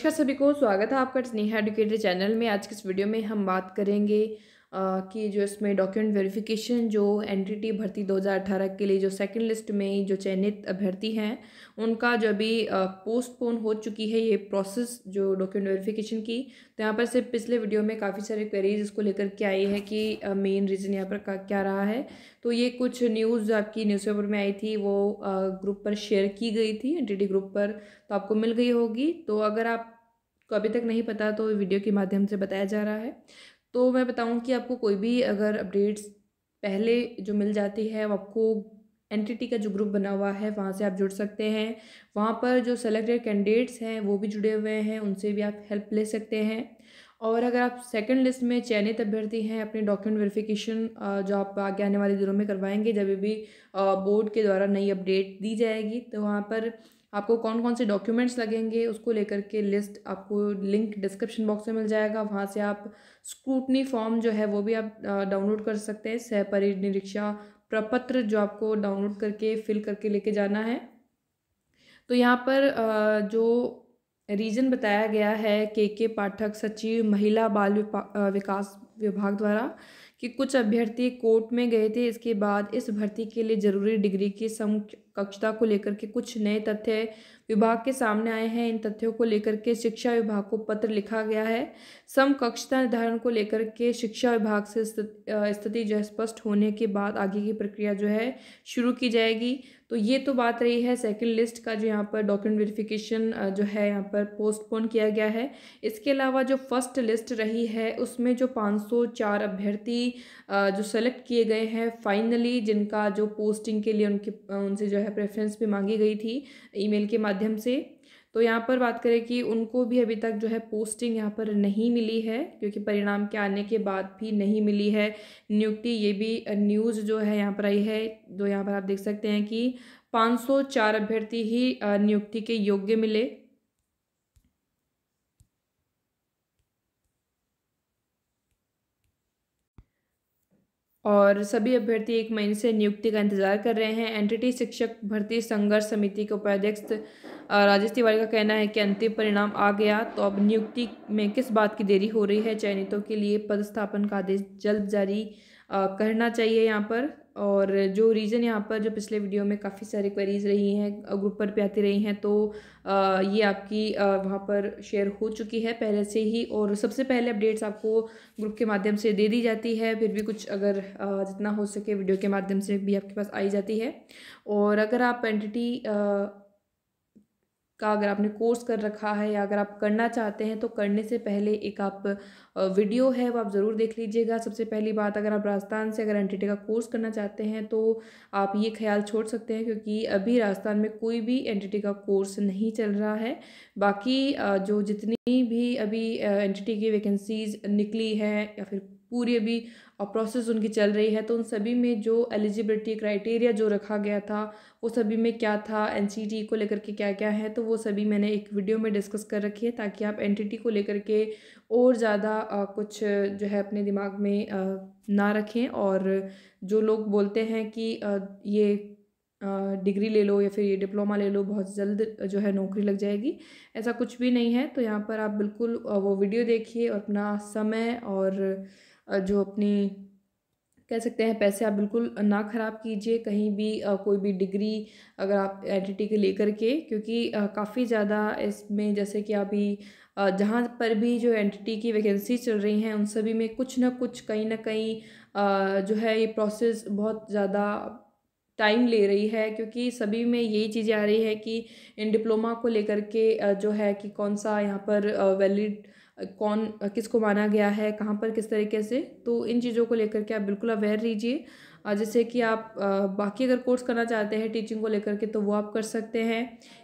नमस्कार अच्छा सभी को स्वागत है आपका स्नेहा एडुकेटर चैनल में आज के इस वीडियो में हम बात करेंगे कि जो इसमें डॉक्यूमेंट वेरिफिकेशन जो एनटीटी भर्ती 2018 के लिए जो सेकंड लिस्ट में जो चयनित अभ्यर्थी हैं उनका जो अभी पोस्टपोन हो चुकी है ये प्रोसेस जो डॉक्यूमेंट वेरिफिकेशन की तो यहाँ पर सिर्फ पिछले वीडियो में काफ़ी सारे क्वेरीज इसको लेकर के आई है कि मेन रीज़न यहाँ पर क्या रहा है तो ये कुछ न्यूज़ आपकी न्यूज़पेपर में आई थी वो ग्रुप पर शेयर की गई थी एन ग्रुप पर तो आपको मिल गई होगी तो अगर आप को अभी तक नहीं पता तो वीडियो के माध्यम से बताया जा रहा है तो मैं बताऊँ कि आपको कोई भी अगर अपडेट्स पहले जो मिल जाती है वो आपको एनटीटी का जो ग्रुप बना हुआ है वहाँ से आप जुड़ सकते हैं वहाँ पर जो सेलेक्टेड कैंडिडेट्स हैं वो भी जुड़े हुए हैं उनसे भी आप हेल्प ले सकते हैं और अगर आप सेकंड लिस्ट में चयनित अभ्यर्थी हैं अपने डॉक्यूमेंट वेरिफिकेशन जो आप आगे आने वाले दिनों में करवाएंगे जब भी बोर्ड के द्वारा नई अपडेट दी जाएगी तो वहाँ पर आपको कौन कौन से डॉक्यूमेंट्स लगेंगे उसको लेकर के लिस्ट आपको लिंक डिस्क्रिप्शन बॉक्स में मिल जाएगा वहाँ से आप स्क्रूटनी फॉर्म जो है वो भी आप डाउनलोड कर सकते हैं सह परिनिरीक्षा प्रपत्र जो आपको डाउनलोड करके फिल करके लेके जाना है तो यहाँ पर जो रीजन बताया गया है के के पाठक सचिव महिला बाल विकास विभाग द्वारा कि कुछ अभ्यर्थी कोर्ट में गए थे इसके बाद इस भर्ती के लिए ज़रूरी डिग्री की सम कक्षता को लेकर के कुछ नए तथ्य विभाग के सामने आए हैं इन तथ्यों को लेकर के शिक्षा विभाग को पत्र लिखा गया है समकक्षता निर्धारण को लेकर के शिक्षा विभाग से स्थिति जो है स्पष्ट होने के बाद आगे की प्रक्रिया जो है शुरू की जाएगी तो ये तो बात रही है सेकंड लिस्ट का जो यहाँ पर डॉक्यूमेंट वेरिफिकेशन जो है यहाँ पर पोस्टपोन किया गया है इसके अलावा जो फर्स्ट लिस्ट रही है उसमें जो 504 अभ्यर्थी जो सेलेक्ट किए गए हैं फाइनली जिनका जो पोस्टिंग के लिए उनके उनसे जो है प्रेफरेंस भी मांगी गई थी ईमेल के माध्यम से तो यहाँ पर बात करें कि उनको भी अभी तक जो है पोस्टिंग यहाँ पर नहीं मिली है क्योंकि परिणाम के आने के बाद भी नहीं मिली है नियुक्ति ये भी न्यूज़ जो है यहाँ पर आई है जो यहाँ पर आप देख सकते हैं कि 504 अभ्यर्थी ही नियुक्ति के योग्य मिले और सभी अभ्यर्थी एक महीने से नियुक्ति का इंतजार कर रहे हैं एनटीटी शिक्षक भर्ती संघर्ष समिति के उपाध्यक्ष राजेश तिवारी का कहना है कि अंतिम परिणाम आ गया तो अब नियुक्ति में किस बात की देरी हो रही है चयनितों के लिए पदस्थापन का आदेश जल्द जारी करना चाहिए यहाँ पर और जो रीज़न यहाँ पर जो पिछले वीडियो में काफ़ी सारी क्वेरीज़ रही हैं ग्रुप पर भी आती रही हैं तो ये आपकी वहाँ पर शेयर हो चुकी है पहले से ही और सबसे पहले अपडेट्स आपको ग्रुप के माध्यम से दे दी जाती है फिर भी कुछ अगर जितना हो सके वीडियो के माध्यम से भी आपके पास आई जाती है और अगर आप एंटिटी का अगर आपने कोर्स कर रखा है या अगर आप करना चाहते हैं तो करने से पहले एक आप वीडियो है वो आप ज़रूर देख लीजिएगा सबसे पहली बात अगर आप राजस्थान से अगर एन का कोर्स करना चाहते हैं तो आप ये ख्याल छोड़ सकते हैं क्योंकि अभी राजस्थान में कोई भी एन का कोर्स नहीं चल रहा है बाकी जो जितनी भी अभी एन की वैकेंसीज़ निकली हैं या फिर पूरी अभी प्रोसेस उनकी चल रही है तो उन सभी में जो एलिजिबिलिटी क्राइटेरिया जो रखा गया था वो सभी में क्या था एन को लेकर के क्या क्या है तो वो सभी मैंने एक वीडियो में डिस्कस कर रखी है ताकि आप एन को लेकर के और ज़्यादा कुछ जो है अपने दिमाग में ना रखें और जो लोग बोलते हैं कि ये डिग्री ले लो या फिर ये डिप्लोमा ले लो बहुत जल्द जो है नौकरी लग जाएगी ऐसा कुछ भी नहीं है तो यहाँ पर आप बिल्कुल वो वीडियो देखिए और अपना समय और जो अपनी कह सकते हैं पैसे आप बिल्कुल ना ख़राब कीजिए कहीं भी कोई भी डिग्री अगर आप आई के लेकर के क्योंकि काफ़ी ज़्यादा इसमें जैसे कि अभी जहाँ पर भी जो एंटिटी की वैकेंसी चल रही हैं उन सभी में कुछ ना कुछ कहीं ना कहीं जो है ये प्रोसेस बहुत ज़्यादा टाइम ले रही है क्योंकि सभी में यही चीज़ें आ रही है कि इन डिप्लोमा को लेकर के जो है कि कौन सा यहाँ पर वैलिड कौन किसको माना गया है कहाँ पर किस तरीके से तो इन चीज़ों को लेकर के आप बिल्कुल अवेयर रहिए जैसे कि आप बाकी अगर कोर्स करना चाहते हैं टीचिंग को लेकर के तो वो आप कर सकते हैं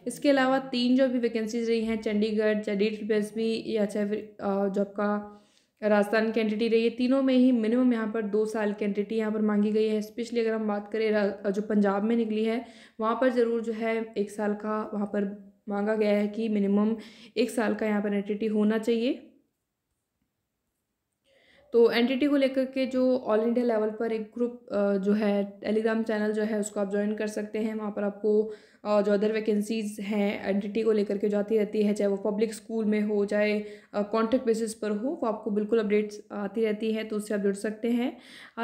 इसके अलावा तीन जो भी वैकेंसीज रही हैं चंडीगढ़ चंडी ट्रिपेस भी या चाहे फिर जो आपका राजस्थान की एंटिटी रही है तीनों में ही मिनिमम यहाँ पर दो साल की एंटिटी यहाँ पर मांगी गई है स्पेशली अगर हम बात करें जो पंजाब में निकली है वहाँ पर ज़रूर जो है एक साल का वहाँ पर मांगा गया है कि मिनिमम एक साल का यहाँ पर एन होना चाहिए तो एनटीटी को लेकर के जो ऑल इंडिया लेवल पर एक ग्रुप जो है टेलीग्राम चैनल जो है उसको आप ज्वाइन कर सकते हैं वहाँ पर आपको जो अदर वैकेंसीज़ हैं एनटीटी को लेकर के जाती रहती है चाहे वो पब्लिक स्कूल में हो चाहे कॉन्टैक्ट बेसिस पर हो वो आपको बिल्कुल अपडेट्स आती रहती है तो उससे आप जुड़ सकते हैं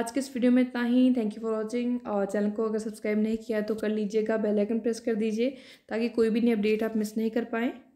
आज के इस वीडियो में इतना ही थैंक यू फॉर वॉचिंग और चैनल को अगर सब्सक्राइब नहीं किया तो कर लीजिएगा बेलाइकन प्रेस कर दीजिए ताकि कोई भी नई अपडेट आप मिस नहीं कर पाएँ